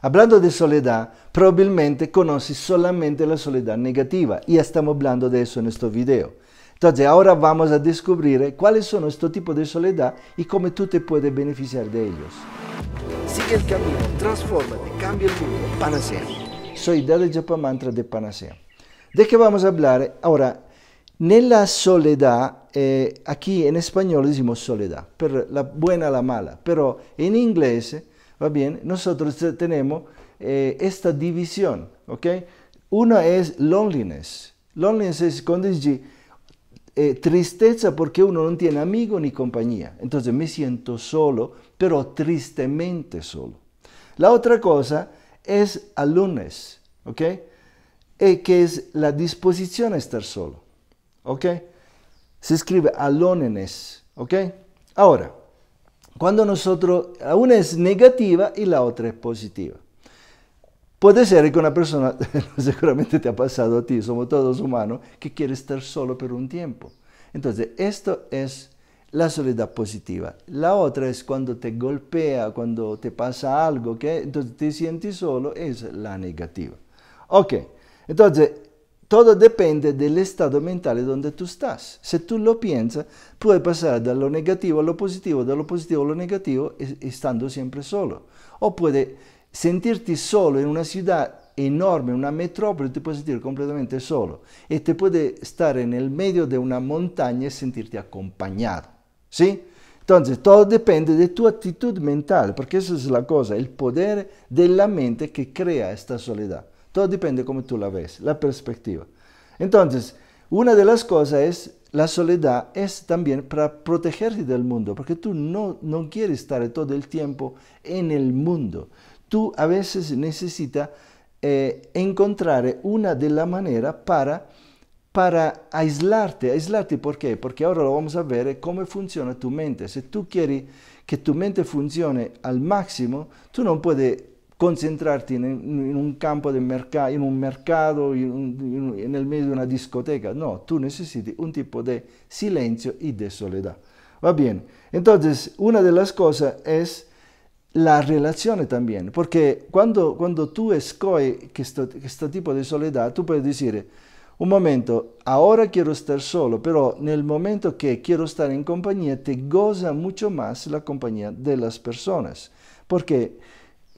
Hablando de soledad, probablemente conoces solamente la soledad negativa y estamos hablando de eso en este video. Entonces ahora vamos a descubrir eh, cuáles son estos tipos de soledad y cómo tú te puedes beneficiar de ellos. Sigue el camino, transfórmate, cambia el mundo, panacea. Soy Dada Japa Mantra de Panacea. ¿De qué vamos a hablar? Ahora, en la soledad, eh, aquí en español decimos soledad, per la buena o la mala, pero en inglés bien, nosotros tenemos eh, esta división, ¿ok? Una es loneliness. Loneliness es eh, tristeza porque uno no tiene amigo ni compañía. Entonces me siento solo, pero tristemente solo. La otra cosa es aloneness. ¿ok? Eh, que es la disposición a estar solo, ¿ok? Se escribe aloneness, ¿ok? Ahora, cuando nosotros, una es negativa y la otra es positiva. Puede ser que una persona, seguramente te ha pasado a ti, somos todos humanos, que quiere estar solo por un tiempo. Entonces, esto es la soledad positiva. La otra es cuando te golpea, cuando te pasa algo, que entonces te sientes solo, es la negativa. Ok, entonces Todo depende del estado mental donde tú estás. Si tú lo piensas, puedes pasar de lo negativo a lo positivo, de lo positivo a lo negativo, estando siempre solo. O puedes sentirte solo en una ciudad enorme, una metrópoli, te puedes sentir completamente solo. Y te puedes estar en el medio de una montaña y sentirte acompañado. ¿Sí? Entonces, todo depende de tu actitud mental, porque esa es la cosa, el poder de la mente que crea esta soledad. Todo depende como cómo tú la ves, la perspectiva. Entonces, una de las cosas es la soledad es también para protegerte del mundo, porque tú no, no quieres estar todo el tiempo en el mundo. Tú a veces necesitas eh, encontrar una de las maneras para, para aislarte. ¿Aislarte por qué? Porque ahora lo vamos a ver cómo funciona tu mente. Si tú quieres que tu mente funcione al máximo, tú no puedes concentrarti in, un campo del mercato, in un mercato, in un, in, nel medio di una discoteca. No, tu necesitas un tipo di silenzio e di soledad. Va bene. Entonces, una delle cose è la relazione también, perché quando, quando tu escoe questo, questo tipo di soledad, tu puoi dire, un momento, ahora quiero estar solo, però nel momento che quiero stare in compagnia, te goza mucho más la compagnia delle persone. Perché?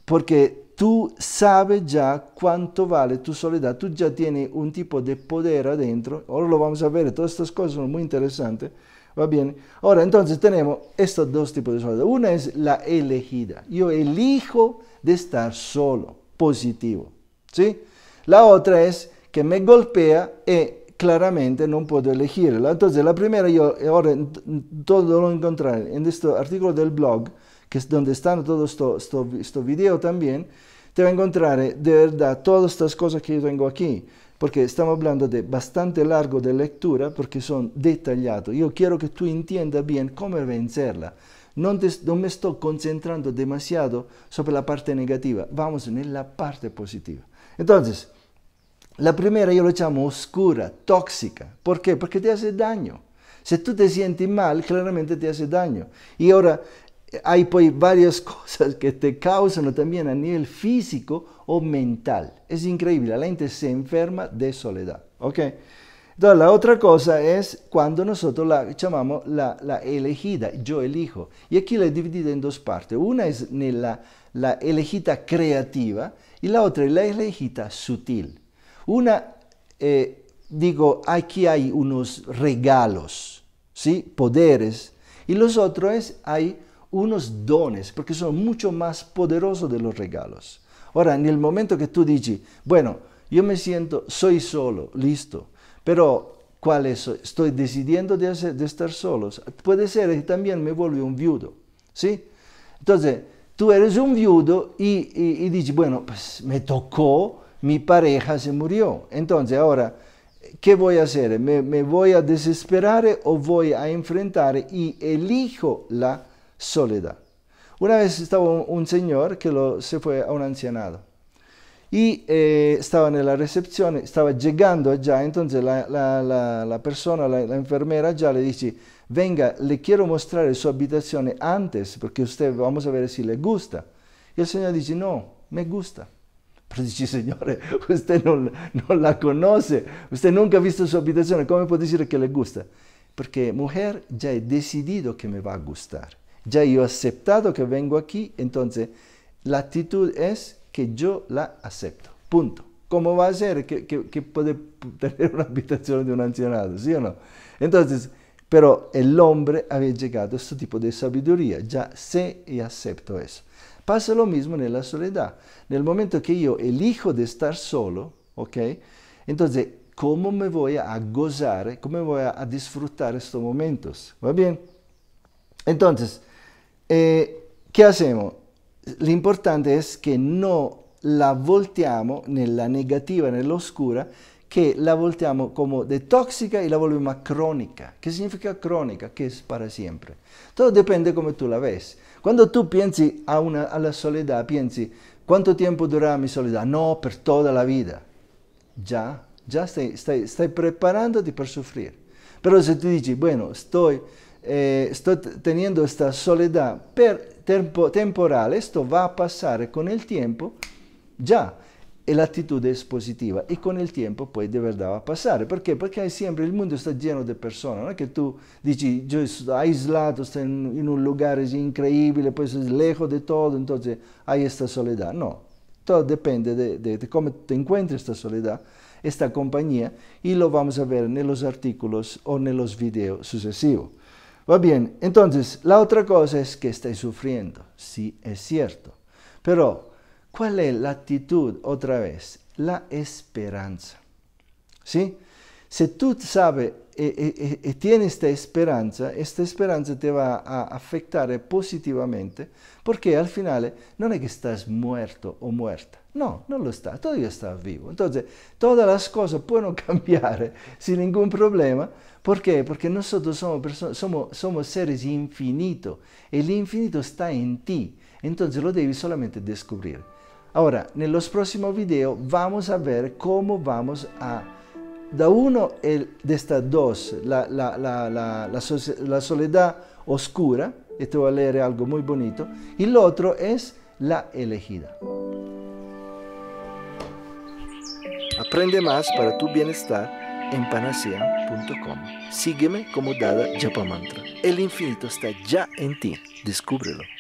porque tú sabes ya cuánto vale tu soledad, tú ya tienes un tipo de poder adentro, ahora lo vamos a ver, todas estas cosas son muy interesantes, ¿va bien? Ahora entonces tenemos estos dos tipos de soledad, una es la elegida, yo elijo de estar solo, positivo, ¿sí? La otra es que me golpea y claramente no puedo elegirla. Entonces la primera yo ahora todo lo encontraré en este artículo del blog, que es donde están todos estos esto, videos también, te va a encontrar eh, de verdad todas estas cosas que yo tengo aquí, porque estamos hablando de bastante largo de lectura, porque son detallados. Yo quiero que tú entiendas bien cómo vencerla. No, no me estoy concentrando demasiado sobre la parte negativa, vamos en la parte positiva. Entonces, la primera yo lo llamo oscura, tóxica. ¿Por qué? Porque te hace daño. Si tú te sientes mal, claramente te hace daño. Y ahora, hay pues varias cosas que te causan también a nivel físico o mental. Es increíble, la gente se enferma de soledad. ¿ok? Entonces la otra cosa es cuando nosotros la llamamos la, elegida, yo elijo. Y aquí la he dividido en dos partes. Una es la, elegida creativa y la otra es la elegida sutil. Una, eh, digo, aquí hay unos regalos, ¿sí? poderes. Y los otros hay unos dones, porque son mucho más poderosos de los regalos. Ahora, en el momento que tú dices, bueno, yo me siento, soy solo, listo, pero ¿cuál es? Estoy decidiendo de, de estar solos. Puede ser que también me vuelvo un viudo, ¿sí? Entonces, tú eres un viudo y, dices, bueno, pues me tocó, mi pareja se murió. Entonces, ahora, ¿qué voy a hacer? me voy a desesperar o voy a enfrentar y elijo la soledad. Una vez estaba un, señor que lo, se fue a un ancianado y eh, estaba en la recepción, estaba llegando ya, entonces la, persona, la, enfermera ya le dice, venga, le quiero mostrar su habitación antes, porque usted, vamos a ver si le gusta. Y el señor dice, no, me gusta. Pero dice, señor, usted no, no la conoce, usted nunca ha visto su habitación, ¿cómo puede decir que le gusta? Porque mujer, ya he decidido que me va a gustar ya yo he aceptado que vengo aquí, entonces la actitud es que yo la acepto. Punto. ¿Cómo va a ser que, que, puede tener una habitación de un ancianado? ¿Sí o no? Entonces, pero el hombre había llegado a este tipo de sabiduría, ya sé y acepto eso. Pasa lo mismo en la soledad. En el momento que yo elijo de estar solo, ¿ok? Entonces, ¿cómo me voy a gozar? ¿Cómo voy a disfrutar estos momentos? ¿Va bien? Entonces, Eh, ¿Qué hacemos? Lo importante es que no la voltiamo nella negativa, nell'oscura, che la voltiamo come de tóxica y la volvemos a crónica. ¿Qué significa crónica? Que es para siempre. Todo depende come tu la ves. Quando tu pensi a una, alla soledad, piensi, ¿cuánto tiempo durará mi soledad? No, per toda la vida. Ya, ya stai, stai, stai preparandoti per soffrire. Però se tu dici, bueno, estoy estoy eh, teniendo esta soledad per tempo, temporal, esto va a pasar con el tiempo, ya, e la actitud es positiva y e con el tiempo poi de verdad va a pasar. Perché? Perché siempre el mundo está lleno de personas, no es que tú dici, yo estoy aislado, estoy en, un lugar increíble, pues lejos de todo, entonces hay esta soledad. No, todo depende de, de cómo te encuentres esta soledad, esta compañía y e lo vamos a ver en los artículos o en los videos sucesivos. Va bien, entonces la otra cosa es que estáis sufriendo, sí es cierto. Pero, ¿cuál es la actitud otra vez? La esperanza. ¿Sí? Se tu sabes e, y, y tienes esta esperanza, questa esperanza ti va a afectar positivamente perché al final non è che stai muerto o muerta. No, non lo sta, todavía está vivo. Entonces, tutte le cose possono cambiare sin nessun problema. perché? Perché noi siamo seri infiniti e l'infinito sta in ti. Entonces lo devi solamente descubrir. Ahora, en los próximos videos vamos a ver cómo vamos a da uno de estas dos, la, soledad oscura, esto va a leer algo muy bonito, y el otro es la elegida. Aprende más para tu bienestar en panacea.com. Sígueme como Dada Japamantra. El infinito está ya en ti. Descúbrelo.